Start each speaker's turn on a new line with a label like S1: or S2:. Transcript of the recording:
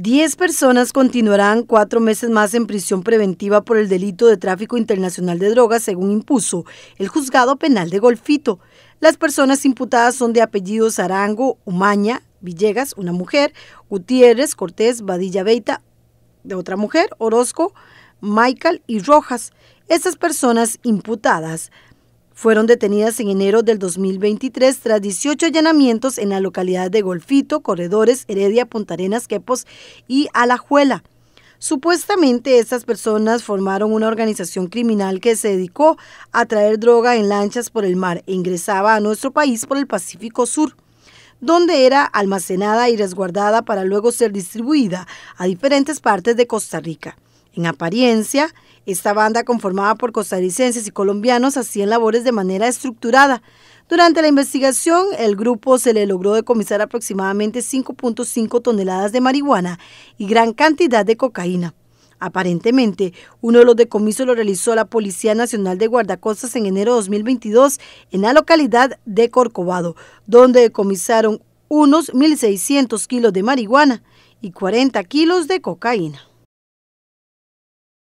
S1: Diez personas continuarán cuatro meses más en prisión preventiva por el delito de tráfico internacional de drogas, según impuso el juzgado penal de Golfito. Las personas imputadas son de apellidos Arango, Umaña, Villegas, una mujer, Gutiérrez, Cortés, Badilla Beita, de otra mujer, Orozco, Michael y Rojas. Estas personas imputadas fueron detenidas en enero del 2023 tras 18 allanamientos en la localidad de Golfito, Corredores, Heredia, Punta Arenas, Quepos y Alajuela. Supuestamente estas personas formaron una organización criminal que se dedicó a traer droga en lanchas por el mar e ingresaba a nuestro país por el Pacífico Sur donde era almacenada y resguardada para luego ser distribuida a diferentes partes de Costa Rica. En apariencia, esta banda conformada por costarricenses y colombianos hacían labores de manera estructurada. Durante la investigación, el grupo se le logró decomisar aproximadamente 5.5 toneladas de marihuana y gran cantidad de cocaína. Aparentemente, uno de los decomisos lo realizó la Policía Nacional de Guardacostas en enero de 2022 en la localidad de Corcovado, donde decomisaron unos 1.600 kilos de marihuana y 40 kilos de cocaína.